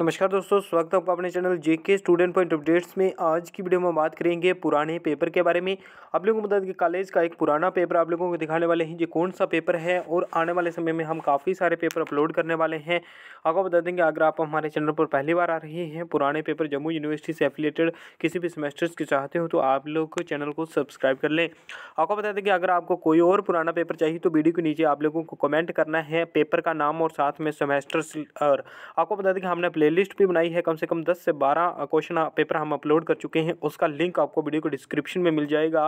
नमस्कार दोस्तों स्वागत है आपका अपने चैनल जे के स्टूडेंट पॉइंट अपडेट्स में आज की वीडियो में बात करेंगे पुराने पेपर के बारे में आप लोगों को बता दें कि कॉलेज का एक पुराना पेपर आप लोगों को दिखाने वाले हैं ये कौन सा पेपर है और आने वाले समय में हम काफ़ी सारे पेपर अपलोड करने वाले हैं आपको बता देंगे अगर आप हमारे चैनल पर पहली बार आ रहे हैं पुराने पेपर जम्मू यूनिवर्सिटी से एफिलेटेड किसी भी सेमेस्टर्स के चाहते हो तो आप लोग चैनल को सब्सक्राइब कर लें आपको बता दें कि अगर आपको कोई और पुराना पेपर चाहिए तो वीडियो के नीचे आप लोगों को कमेंट करना है पेपर का नाम और साथ में सेमेस्टर्स और आपको बता दें कि हमने प्लेलिस्ट भी बनाई है कम से कम 10 से 12 क्वेश्चन पेपर हम अपलोड कर चुके हैं उसका लिंक आपको वीडियो को डिस्क्रिप्शन में मिल जाएगा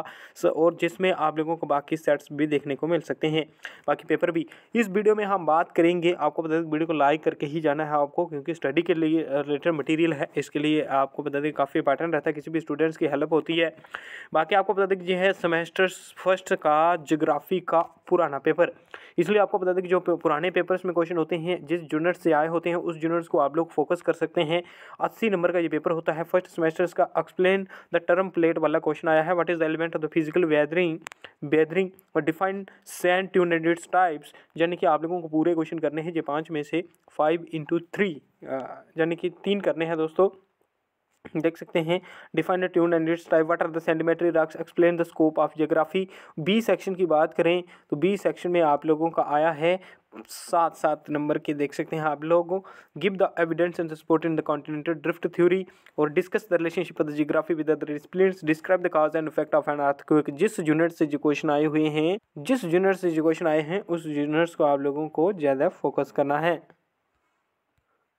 और जिसमें आप लोगों को बाकी सेट्स भी देखने को मिल सकते हैं बाकी पेपर भी इस वीडियो में हम बात करेंगे आपको बता दें वीडियो को लाइक करके ही जाना है आपको क्योंकि स्टडी के लिए रिलेटेड मटीरियल है इसके लिए आपको बता दें काफ़ी इंपॉर्टेंट रहता है किसी भी स्टूडेंट्स की हेल्प होती है बाकी आपको बता दें कि है सेमेस्टर फर्स्ट का जोग्राफी का पुराना पेपर इसलिए आपको बता दें कि जो पुराने पेपर्स में क्वेश्चन होते हैं जिस जूनियर्स से आए होते हैं उस यूनिट्स को आप लोग फोकस कर सकते हैं अस्सी नंबर का ये पेपर होता है फर्स्ट सेमेस्टर्स का एक्सप्लेन द टर्म प्लेट वाला क्वेश्चन आया है what is the element of the physical weathering weathering और defined sand dune and its types यानी कि आप लोगों को पूरे क्वेश्चन करने हैं जो पाँच में से फाइव इंटू थ्री यानी कि तीन करने हैं दोस्तों देख सकते हैं define dune and its type what are the sedimentary rocks explain the scope of geography B section की बात करें तो बी सेक्शन में आप लोगों का आया है सात सात नंबर के देख सकते हैं आप लोगों give the evidence and support in the continental drift theory और discuss the relationship of the geography with other discipline describe the cause and effect of an earthquake जिस यूनिट से जो क्वेश्चन आए हुए हैं जिस यूनिट से जो क्वेश्चन आए हैं उस यूनिट्स को आप लोगों को ज़्यादा फोकस करना है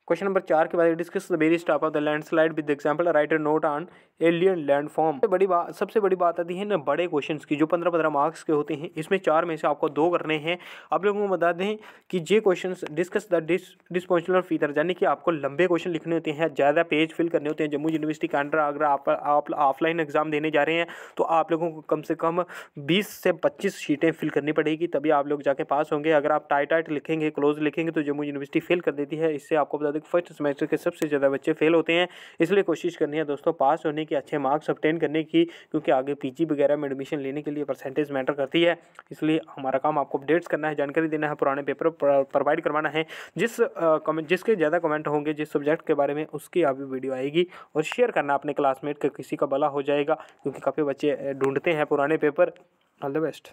क्वेश्चन नंबर चार के बाद discuss the very stop of the landslide with example write a note on aeolian land form बड़ी बात सबसे बड़ी बात आती है ना बड़े क्वेश्चन की जो पंद्रह पंद्रह मार्क्स के होते हैं इसमें चार में से आपको दो करने हैं आप लोगों को बता दें कि ये question discuss the disposal depositional feature यानी कि आपको लंबे क्वेश्चन लिखने होते हैं ज़्यादा पेज फिल करने होते हैं जम्मू यूनिवर्सिटी के अंडर अगर आप ऑफलाइन एग्जाम देने जा रहे हैं तो आप लोगों को कम से कम बीस से पच्चीस शीटें फिल करनी पड़ेगी तभी आप लोग जाके पास होंगे अगर आप टाइट टाइट लिखेंगे क्लोज लिखेंगे तो जम्मू यूनिवर्सिटी फिल कर देती है इससे आपको बता मुताबिक फर्स्ट सेमेस्टर के सबसे ज़्यादा बच्चे फेल होते हैं इसलिए कोशिश करनी है दोस्तों पास होने की अच्छे मार्क्स अपटेन करने की क्योंकि आगे पी वगैरह में एडमिशन लेने के लिए परसेंटेज मैटर करती है इसलिए हमारा काम आपको अपडेट्स करना है जानकारी देना है पुराने पेपर प्रोवाइड करवाना है जिस कमेंट जिसके ज़्यादा कमेंट होंगे जिस सब्जेक्ट के बारे में उसकी आप वीडियो आएगी और शेयर करना अपने क्लासमेट का किसी का भला हो जाएगा क्योंकि काफ़ी बच्चे ढूंढते हैं पुराने पेपर ऑल द बेस्ट